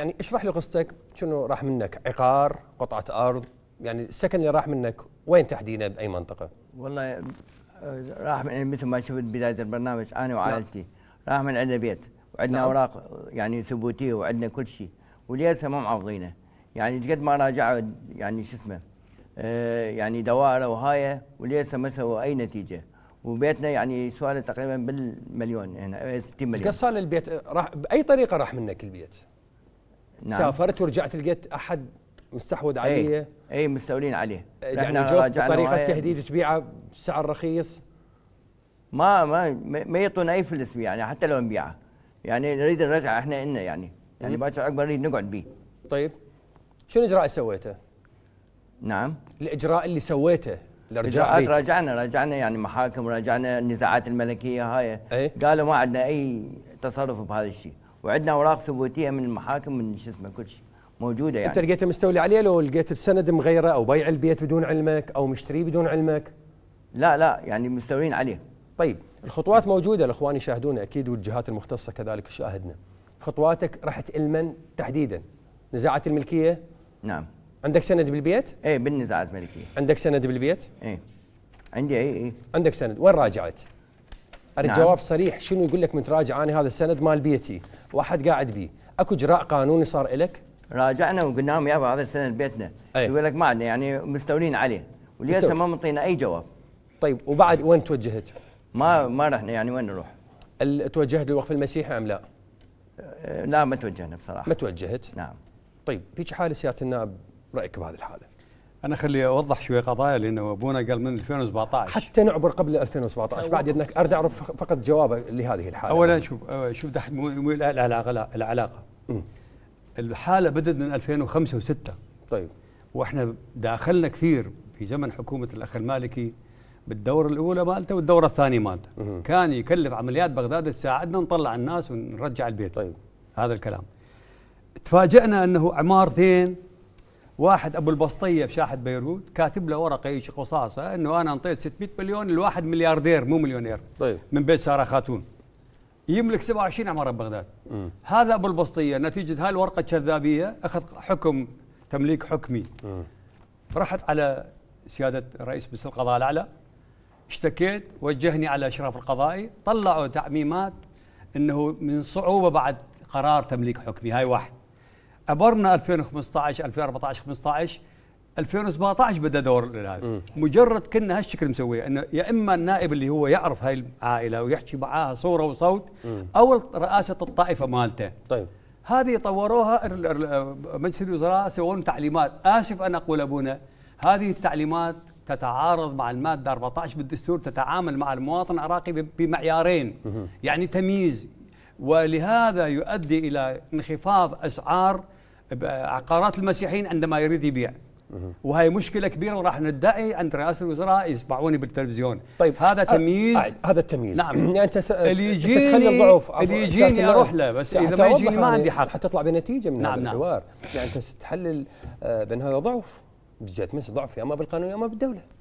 يعني اشرح لي قصتك شنو راح منك عقار قطعة أرض يعني السكن اللي راح منك وين تحديدا بأي منطقة والله راح من مثل ما شفت بداية البرنامج أنا نعم. وعائلتي نعم. راح من عندنا بيت وعندنا نعم. أوراق يعني ثبوتية وعندنا كل شيء وليس ما معوضينه يعني قد ما راجعوا يعني شو اسمه آه، يعني دوائر وهاي وليس ما سووا أي نتيجة وبيتنا يعني سواله تقريبا بالمليون هنا يعني 60 مليون قصال البيت راح بأي طريقة راح منك البيت؟ نعم سافرت ورجعت لقيت احد مستحوذ إيه. علي اي, أي مستولين عليه يعني جوك بطريقه تهديد تبيعه بسعر رخيص ما ما ما يعطونا اي فلس يعني حتى لو نبيعه يعني نريد نرجعه احنا النا يعني يعني باكر عقب نريد نقعد به طيب شنو الاجراء اللي سويته؟ نعم الاجراء اللي سويته الاجراءات راجعنا راجعنا يعني محاكم راجعنا النزاعات الملكيه هاي أيه؟ قالوا ما عندنا اي تصرف بهذا الشيء وعندنا اوراق ثبوتيه من المحاكم من شو اسمه كل شيء موجوده يعني انت لقيته مستولي عليه لو لقيت السند مغيره او بيع البيت بدون علمك او مشتريه بدون علمك لا لا يعني مستولين عليه طيب الخطوات موجوده الاخوان يشاهدون اكيد والجهات المختصه كذلك تشاهدنا خطواتك رحت المن تحديدا نزاعات الملكيه نعم عندك سند بالبيت ايه بالنزاعات الملكيه عندك سند بالبيت ايه عندي اي اي عندك سند وين راجعت الجواب نعم. صريح شنو يقول لك متراجع انا هذا السند مال بيتي واحد قاعد بيه اكو اجراء قانوني صار لك راجعنا وقلنا لهم يابا هذا السند بيتنا أيه؟ يقول لك ما عندنا يعني مستولين عليه وليس ما منطينا اي جواب طيب وبعد وين توجهت؟ ما ما رحنا يعني وين نروح؟ توجهت للوقف المسيحي ام لا؟ أه، لا ما توجهنا بصراحه ما توجهت؟ نعم طيب بيجي حال سياده النائب رايك بهذه الحاله؟ انا خلي اوضح شويه قضايا لانه ابونا قال من 2017 حتى نعبر قبل 2017 بعد انك اريد اعرف فقط جوابه لهذه الحاله اولا شوف شوف مو العلاقه لا العلاقه الحاله بدت من 2005 و6 طيب واحنا داخلنا كثير في زمن حكومه الاخ المالكي بالدوره الاولى مالته والدوره الثانيه مالته كان يكلف عمليات بغداد تساعدنا نطلع الناس ونرجع البيت طيب هذا الكلام تفاجئنا انه عمارتين واحد ابو البسطيه بشاحه بيروت كاتب له ورقه هيك قصاصه انه انا انطيت 600 مليون لواحد ملياردير مو مليونير طيب من بيت ساره خاتون يملك 27 عماره ببغداد هذا ابو البسطيه نتيجه هاي الورقه الكذابيه اخذ حكم تمليك حكمي رحت على سياده رئيس مجلس القضاء الاعلى اشتكيت وجهني على اشراف القضائي طلعوا تعميمات انه من صعوبه بعد قرار تمليك حكمي هاي واحد عبرنا 2015 2014 15 2017 بدا دور هذا مجرد كنا هالشكل مسويه انه يا اما النائب اللي هو يعرف هاي العائله ويحكي معاها صوره وصوت مم. او رئاسه الطائفه مالته طيب هذه طوروها مجلس الوزراء سووا تعليمات اسف ان اقول ابونا هذه التعليمات تتعارض مع الماده 14 بالدستور تتعامل مع المواطن العراقي بمعيارين مم. يعني تمييز ولهذا يؤدي الى انخفاض اسعار عقارات المسيحيين عندما يريد يبيع وهي مشكله كبيره وراح ندعي عند رئاسه الوزراء يسمعوني بالتلفزيون طيب هذا آه، تمييز آه، هذا التمييز نعم يعني انت اللي يجيني اللي يجيني اروح له بس يعني اذا ما يجيني ما يعني عندي حق حتطلع بنتيجه من نعم هذا نعم. الحوار يعني انت تحلل آه، بان هذا ضعف جات مس ضعف يا اما بالقانون يا اما بالدوله